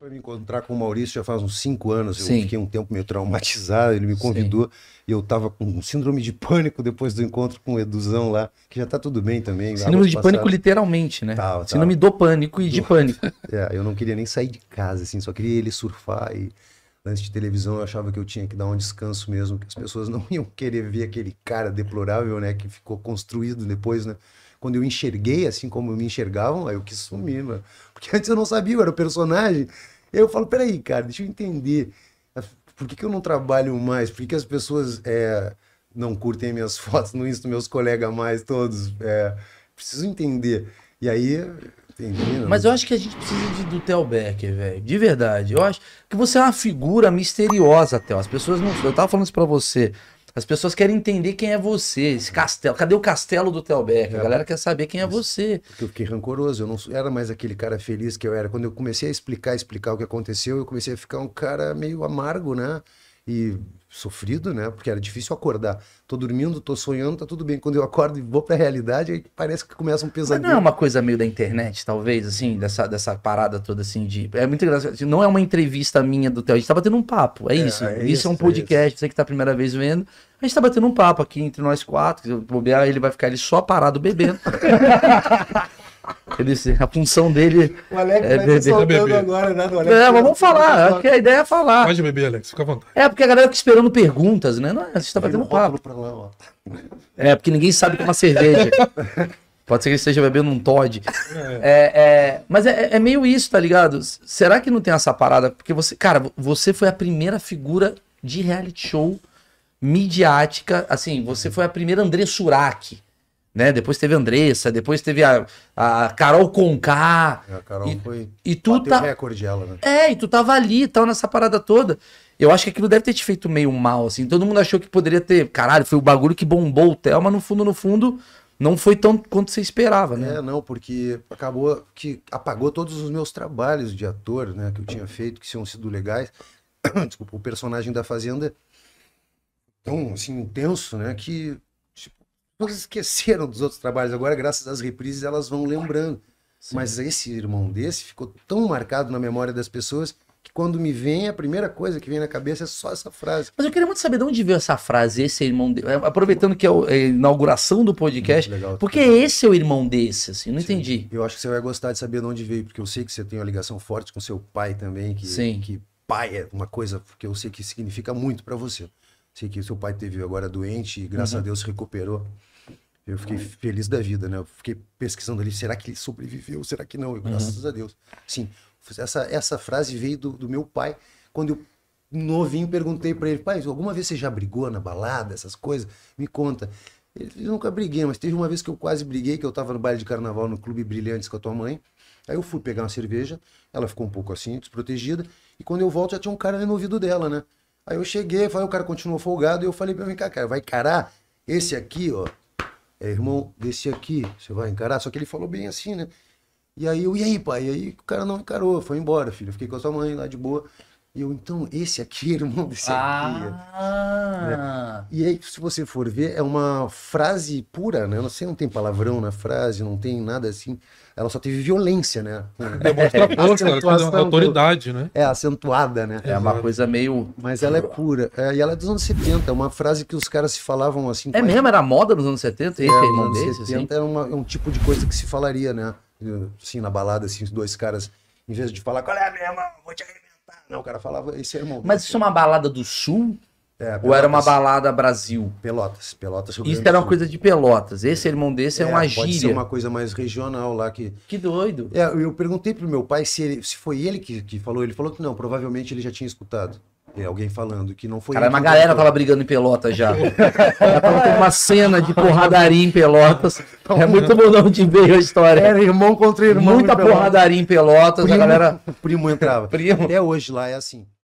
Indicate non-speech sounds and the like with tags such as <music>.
Para me encontrar com o Maurício já faz uns cinco anos, eu Sim. fiquei um tempo meio traumatizado, ele me convidou Sim. e eu estava com síndrome de pânico depois do encontro com o Eduzão lá, que já está tudo bem também. Síndrome de pânico literalmente, né? Tava, síndrome tava. do pânico e do... de pânico. <laughs> É, eu não queria nem sair de casa, assim, só queria ele surfar e antes de televisão eu achava que eu tinha que dar um descanso mesmo, que as pessoas não <laughs> iam querer ver aquele cara deplorável, né, que ficou construído depois, né? quando eu enxerguei assim como me enxergavam, aí eu quis sumir, mano. Porque <laughs> antes eu não sabia, eu era o personagem. Eu falo, peraí, cara, deixa eu entender. Por que, que eu não trabalho mais? Por que, que as pessoas é, não curtem minhas <laughs> fotos no Insta, meus colegas mais todos? É, preciso entender. E aí Entendi, né? Mas eu acho que a gente precisa de, do Theo Becker, velho. De verdade. Eu acho que você é uma figura misteriosa, Theo. As pessoas não. Eu tava falando isso pra você. As pessoas querem entender quem é você, esse uhum. castelo. Cadê o castelo do Telbeck? A é. galera quer saber quem é você. Porque eu fiquei rancoroso, eu não era mais aquele cara feliz que eu era. Quando eu comecei a explicar, explicar o que aconteceu, eu comecei a ficar um cara meio amargo, né? e sofrido, né? Porque era difícil acordar. Tô dormindo, tô sonhando, tá tudo bem. Quando eu acordo e vou pra realidade, aí parece que começa um pesadelo. Mas não é uma coisa meio da internet, talvez, assim, dessa, dessa parada toda, assim, de... É muito engraçado. Assim, não é uma entrevista minha do Theo, a gente tá batendo um papo, é, é isso. É isso, é isso é um podcast, é você que tá a primeira vez vendo. A gente tá batendo um papo aqui entre nós quatro, se bobear, ele vai ficar ele só parado bebendo. <laughs> Ele, a função dele. O Alex é vai tá beber. se agora, né? Alex, é, mas vamos falar. É que a ideia é falar. Pode beber, Alex, fica à vontade. É, porque a galera fica esperando perguntas, né? Não, a gente tá fazendo um papo. lá, ó. É, porque ninguém sabe que é uma cerveja. <laughs> Pode ser que ele esteja bebendo um Todd. É. É, é mas é, é, meio isso, tá ligado? Será que não tem essa parada? Porque você, cara, você foi a primeira figura de reality show midiática. Assim, você foi a primeira André Surak né? Depois teve a Andressa, depois teve a, a Carol Conká. É, a Carol e, foi. E tu tá. recorde ela, né? É, e tu tava ali e tal, nessa parada toda. Eu acho que aquilo deve ter te feito meio mal, assim. Todo mundo achou que poderia ter. Caralho, foi o bagulho que bombou o Theo, mas no fundo, no fundo, não foi tão quanto você esperava, né? É, não, porque acabou que apagou todos os meus trabalhos de ator, né? Que eu tinha feito, que tinham sido legais. <coughs> Desculpa, o personagem da Fazenda é tão, assim, intenso, né? Que elas esqueceram dos outros trabalhos. Agora, graças às reprises, elas vão lembrando. Sim. Mas esse irmão desse ficou tão marcado na memória das pessoas que quando me vem, a primeira coisa que vem na cabeça é só essa frase. Mas eu queria muito saber de onde veio essa frase, esse irmão desse. É, aproveitando que é, é a inauguração do podcast, legal, porque esse é o irmão desse, assim, não Sim. entendi. Eu acho que você vai gostar de saber de onde veio, porque eu sei que você tem uma ligação forte com seu pai também, que, Sim. que pai é uma coisa que eu sei que significa muito para você. Sei que seu pai teve agora doente e graças uhum. a Deus se recuperou. Eu fiquei uhum. feliz da vida, né? Eu fiquei pesquisando ali, será que ele sobreviveu? Será que não? Eu, graças uhum. a Deus. Sim, essa, essa frase veio do, do meu pai quando eu novinho perguntei para ele, pai, alguma vez você já brigou na balada, essas coisas? Me conta. Ele eu nunca briguei, mas teve uma vez que eu quase briguei, que eu tava no baile de carnaval no Clube Brilhantes com a tua mãe. Aí eu fui pegar uma cerveja, ela ficou um pouco assim, desprotegida, e quando eu volto já tinha um cara no ouvido dela, né? Aí eu cheguei, falei, o cara continuou folgado, e eu falei pra mim, cara, vai encarar esse aqui, ó. É, irmão, desse aqui, você vai encarar? Só que ele falou bem assim, né? E aí eu, e aí, pai? E aí o cara não encarou, foi embora, filho. Eu fiquei com a sua mãe lá de boa. E eu, então, esse aqui, <laughs> irmão desse né? ah. aqui. Né? E aí, se você for ver, é uma frase pura, né? Eu não sei, não tem palavrão na frase, não tem nada assim. Ela só teve violência, né? <laughs> Demonstra é, força, é, autoridade, né? É, acentuada, né? É uma coisa meio... Mas ela é pura. É, e ela é dos anos 70, é uma frase que os caras se falavam assim... É mesmo? Era moda nos anos 70? É, irmão anos desse, 70 assim? Uma, é um tipo de coisa que se falaria, né? Assim, na balada, assim, os dois caras, em vez de falar, qual é a minha irmã? Vou te não, o cara falava esse é irmão. Mas isso é uma balada do sul? É, Ou era uma balada Brasil? Pelotas, Pelotas. Rio Isso era uma coisa de Pelotas. Esse é. irmão desse é, é uma pode gíria. Pode ser uma coisa mais regional lá que. Que doido. É, eu perguntei pro meu pai se, ele, se foi ele que, que falou. Ele falou que não. Provavelmente ele já tinha escutado. É alguém falando que não foi. Cara, uma galera tava brigando em Pelotas já. já <laughs> tava tendo uma cena de porradaria em Pelotas. É muito bom de ver a história. Era irmão contra irmão. Muita em porradaria em Pelotas. Primo, a galera. Primo entrava. <laughs> Primo. Até hoje lá é assim.